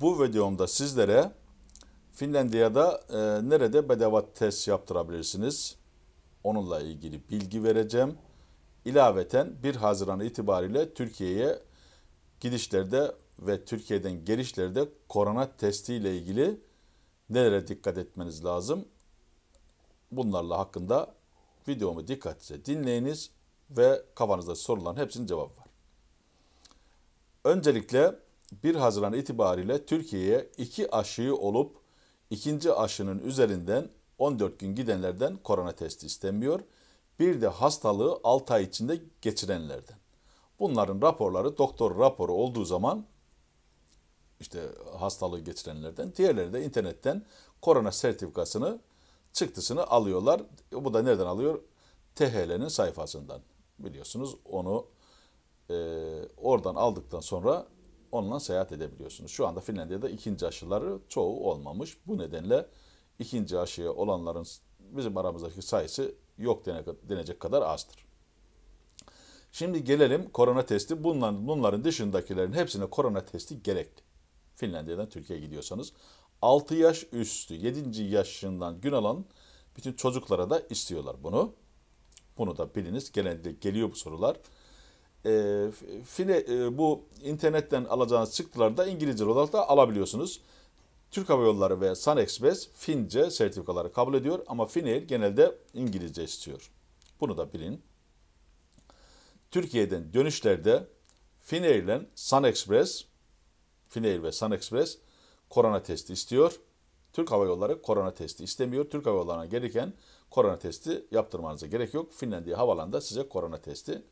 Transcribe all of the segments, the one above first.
Bu videomda sizlere Finlandiya'da e, nerede bedava test yaptırabilirsiniz? Onunla ilgili bilgi vereceğim. İlaveten 1 Haziran itibariyle Türkiye'ye gidişlerde ve Türkiye'den gelişlerde korona testi ile ilgili nelere dikkat etmeniz lazım? Bunlarla hakkında videomu dikkatle dinleyiniz ve kafanızda sorulan hepsinin cevabı var. Öncelikle 1 Haziran itibariyle Türkiye'ye iki aşıyı olup ikinci aşının üzerinden 14 gün gidenlerden korona testi istenmiyor. Bir de hastalığı 6 ay içinde geçirenlerden. Bunların raporları doktor raporu olduğu zaman işte hastalığı geçirenlerden. Diğerleri de internetten korona sertifikasını çıktısını alıyorlar. Bu da nereden alıyor? THL'nin sayfasından. Biliyorsunuz onu e, oradan aldıktan sonra onunla seyahat edebiliyorsunuz. Şu anda Finlandiya'da ikinci aşıları çoğu olmamış. Bu nedenle ikinci aşıya olanların bizim aramızdaki sayısı yok denecek kadar azdır. Şimdi gelelim korona testi. Bunların, bunların dışındakilerin hepsine korona testi gerekli. Finlandiya'dan Türkiye'ye gidiyorsanız 6 yaş üstü 7. yaşından gün alan bütün çocuklara da istiyorlar bunu. Bunu da biliniz. Genelde geliyor bu sorular e, file, e, bu internetten alacağınız çıktıları da İngilizce olarak da alabiliyorsunuz. Türk Hava Yolları ve Sun Express Fince sertifikaları kabul ediyor ama Finnair genelde İngilizce istiyor. Bunu da bilin. Türkiye'den dönüşlerde Finnair ile Sun Express, Finnair ve Sun Express korona testi istiyor. Türk Hava Yolları korona testi istemiyor. Türk Hava Yolları'na gelirken korona testi yaptırmanıza gerek yok. Finlandiya Havalanı'nda size korona testi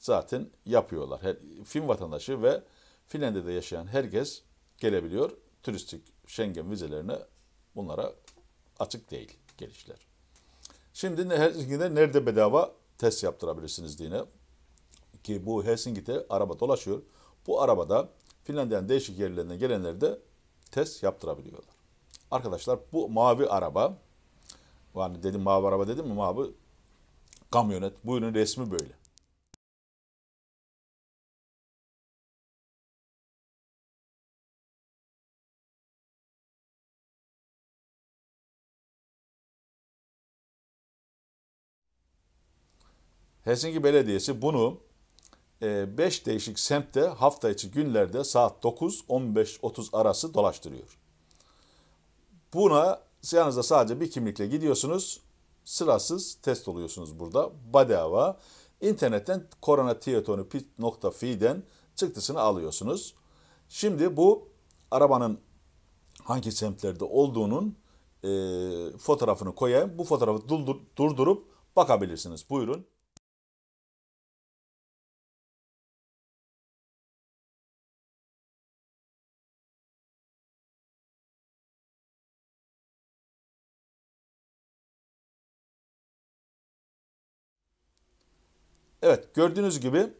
zaten yapıyorlar. Her, Fin vatandaşı ve Finlandiya'da yaşayan herkes gelebiliyor. Turistik Schengen vizelerine bunlara açık değil gelişler. Şimdi Helsinki'de nerede bedava test yaptırabilirsiniz diye ki bu Helsinki'de araba dolaşıyor. Bu arabada Finlandiya'nın değişik yerlerine gelenler de test yaptırabiliyorlar. Arkadaşlar bu mavi araba, yani dedim mavi araba dedim mi mavi kamyonet. Bu ürünün resmi böyle. Helsinki Belediyesi bunu 5 e, değişik semtte hafta içi günlerde saat 9-15-30 arası dolaştırıyor. Buna yanınızda sadece bir kimlikle gidiyorsunuz. Sırasız test oluyorsunuz burada. Badava. İnternetten koronatiyotonu.fi'den çıktısını alıyorsunuz. Şimdi bu arabanın hangi semtlerde olduğunun e, fotoğrafını koyayım. Bu fotoğrafı durdurup bakabilirsiniz. Buyurun. Evet gördüğünüz gibi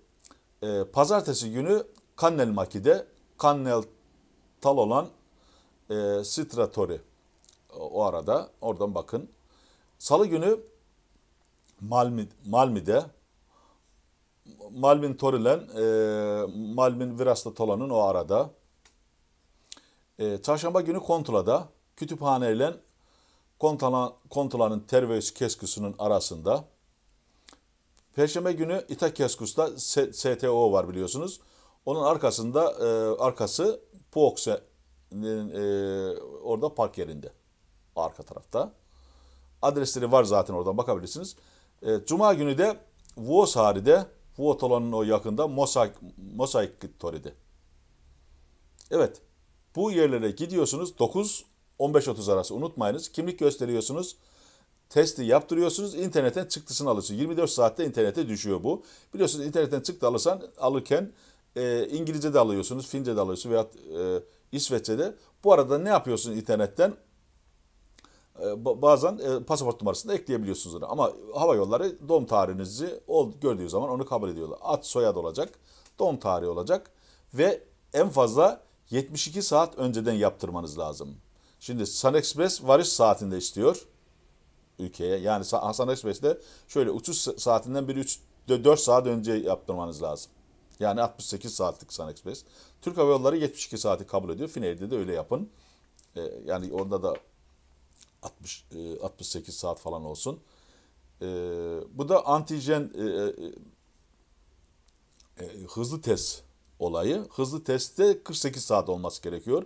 e, pazartesi günü Kannel Maki'de Kannel Tal olan e, Stratori o arada oradan bakın. Salı günü Malmi, Malmi'de Malmin Torilen, e, Malmin Virasta Tolan'ın o arada. E, çarşamba günü Kontula'da, kütüphaneyle Kontula, Kontula'nın Terveus Kesküsü'nün arasında. Perşembe günü İtakeskus'ta STO var biliyorsunuz. Onun arkasında e, arkası Puox'e e, e, orada park yerinde. Arka tarafta. Adresleri var zaten oradan bakabilirsiniz. E, Cuma günü de Vuosari'de, Vuotalon'un o yakında Mosaik, Mosaik Tori'de. Evet. Bu yerlere gidiyorsunuz 9-15.30 arası unutmayınız. Kimlik gösteriyorsunuz testi yaptırıyorsunuz. internetten çıktısını alıyorsunuz. 24 saatte internete düşüyor bu. Biliyorsunuz internetten çıktı alırsan alırken e, İngilizce de alıyorsunuz, Fince de alıyorsunuz veya e, İsveççe de. Bu arada ne yapıyorsunuz internetten? E, bazen e, pasaport numarasını da ekleyebiliyorsunuz ona. Ama hava yolları doğum tarihinizi gördüğü zaman onu kabul ediyorlar. Ad soyad olacak, doğum tarihi olacak ve en fazla 72 saat önceden yaptırmanız lazım. Şimdi Express varış saatinde istiyor ülkeye. Yani Hasan Express'te şöyle uçuş saatinden bir 3 4 saat önce yaptırmanız lazım. Yani 68 saatlik Sun Express. Türk Hava Yolları 72 saati kabul ediyor. Finnair'de de öyle yapın. E, yani orada da 60 68 e, saat falan olsun. E, bu da antijen e, e, e, hızlı test olayı. Hızlı testte 48 saat olması gerekiyor.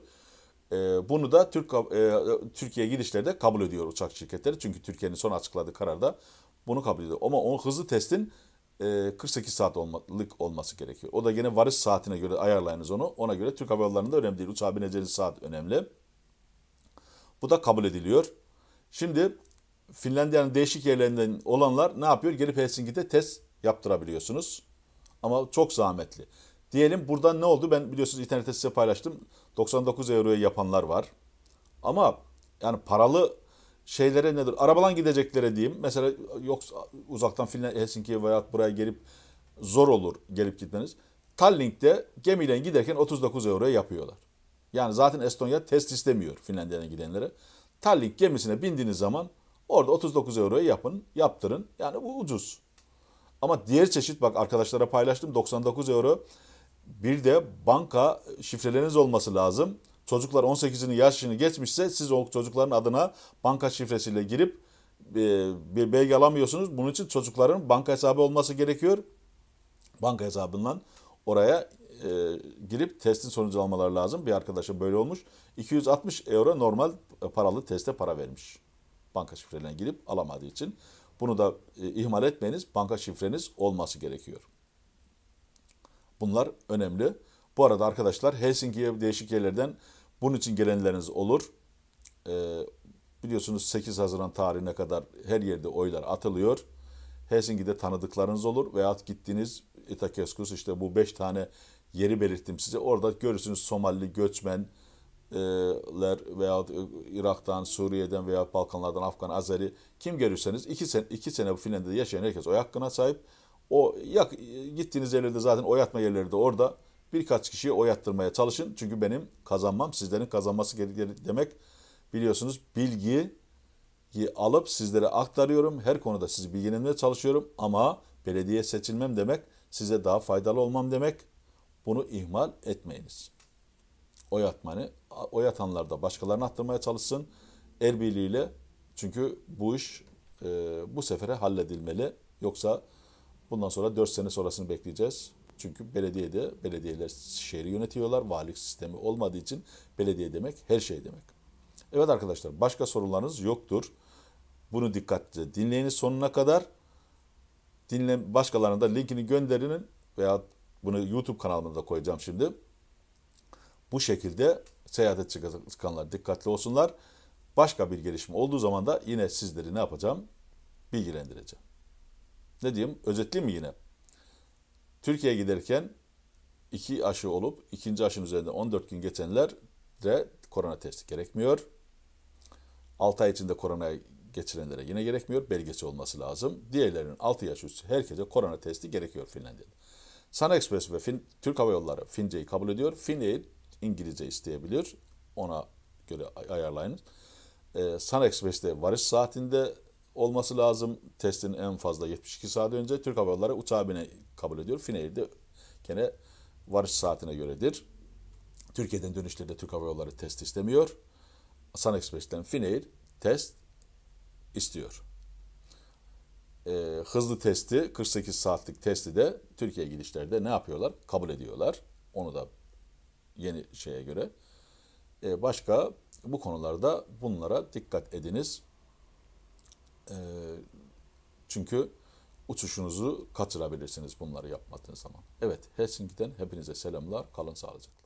Ee, bunu da Türk e, Türkiye girişleri de kabul ediyor uçak şirketleri. Çünkü Türkiye'nin son açıkladığı kararda bunu kabul ediyor. Ama onun hızlı testin 48 e, saatlik olması gerekiyor. O da yine varış saatine göre ayarlayınız onu. Ona göre Türk Hava Yolları'nda önemli değil. Uçağa bineceğiniz saat önemli. Bu da kabul ediliyor. Şimdi Finlandiya'nın değişik yerlerinden olanlar ne yapıyor? Gelip Helsinki'de test yaptırabiliyorsunuz. Ama çok zahmetli. Diyelim buradan ne oldu? Ben biliyorsunuz internette size paylaştım. 99 euroya yapanlar var. Ama yani paralı şeylere nedir? Arabadan gideceklere diyeyim. Mesela yok uzaktan Finland, Helsinki'ye veya buraya gelip zor olur gelip gitmeniz. Tallink'te gemiyle giderken 39 euroya yapıyorlar. Yani zaten Estonya test istemiyor Finlandiya'ya gidenlere. Tallink gemisine bindiğiniz zaman orada 39 euroya yapın, yaptırın. Yani bu ucuz. Ama diğer çeşit bak arkadaşlara paylaştım 99 euro bir de banka şifreleriniz olması lazım. Çocuklar 18'inin yaşını geçmişse siz o çocukların adına banka şifresiyle girip e, bir belge alamıyorsunuz. Bunun için çocukların banka hesabı olması gerekiyor. Banka hesabından oraya e, girip testin sonucu almaları lazım. Bir arkadaşım böyle olmuş. 260 euro normal paralı teste para vermiş. Banka şifrelerine girip alamadığı için. Bunu da e, ihmal etmeyiniz. Banka şifreniz olması gerekiyor. Bunlar önemli. Bu arada arkadaşlar Helsinki'ye değişik yerlerden bunun için gelenleriniz olur. Ee, biliyorsunuz 8 Haziran tarihine kadar her yerde oylar atılıyor. Helsinki'de tanıdıklarınız olur veyahut gittiğiniz İtakeskus işte bu 5 tane yeri belirttim size. Orada görürsünüz Somalili göçmenler e, veya e, Irak'tan, Suriye'den veya Balkanlardan Afgan, Azeri kim görürseniz 2 sene, iki sene bu Finlandiya'da yaşayan herkes oy hakkına sahip. O yak, gittiğiniz yerlerde zaten oyatma yerleri de orada. Birkaç kişiye oyattırmaya çalışın. Çünkü benim kazanmam sizlerin kazanması gerekir demek. Biliyorsunuz bilgiyi alıp sizlere aktarıyorum. Her konuda sizi bilgilendirmeye çalışıyorum. Ama belediye seçilmem demek size daha faydalı olmam demek. Bunu ihmal etmeyiniz. oyatmanı atmanı, oy atanlar da başkalarını attırmaya çalışsın. El çünkü bu iş e, bu sefere halledilmeli. Yoksa Bundan sonra 4 sene sonrasını bekleyeceğiz. Çünkü belediyede belediyeler şehri yönetiyorlar. Valilik sistemi olmadığı için belediye demek her şey demek. Evet arkadaşlar başka sorularınız yoktur. Bunu dikkatli dinleyiniz sonuna kadar. Dinle, başkalarına da linkini gönderin veya bunu YouTube kanalımda koyacağım şimdi. Bu şekilde seyahate çıkanlar dikkatli olsunlar. Başka bir gelişme olduğu zaman da yine sizleri ne yapacağım? Bilgilendireceğim ne diyeyim özetleyeyim mi yine? Türkiye'ye giderken iki aşı olup ikinci aşının üzerinde 14 gün geçenler de korona testi gerekmiyor. 6 ay içinde korona geçirenlere yine gerekmiyor. Belgesi olması lazım. Diğerlerinin 6 yaş üstü herkese korona testi gerekiyor Finlandiya'da. Sana Express ve fin, Türk Hava Yolları Fince'yi kabul ediyor. Fince'yi İngilizce isteyebilir. Ona göre ayarlayınız. Ee, Sun Express'te varış saatinde olması lazım. Testin en fazla 72 saat önce Türk Hava Yolları uçağı bine kabul ediyor. Fineyir'de gene varış saatine göredir. Türkiye'den dönüşlerde Türk Hava Yolları test istemiyor. Sun Express'ten Fineyir test istiyor. E, hızlı testi, 48 saatlik testi de Türkiye gidişlerde ne yapıyorlar? Kabul ediyorlar. Onu da yeni şeye göre. E, başka bu konularda bunlara dikkat ediniz. Ee, çünkü uçuşunuzu kaçırabilirsiniz bunları yapmadığınız zaman. Evet, Helsinki'den hepinize selamlar. Kalın sağlıcakla.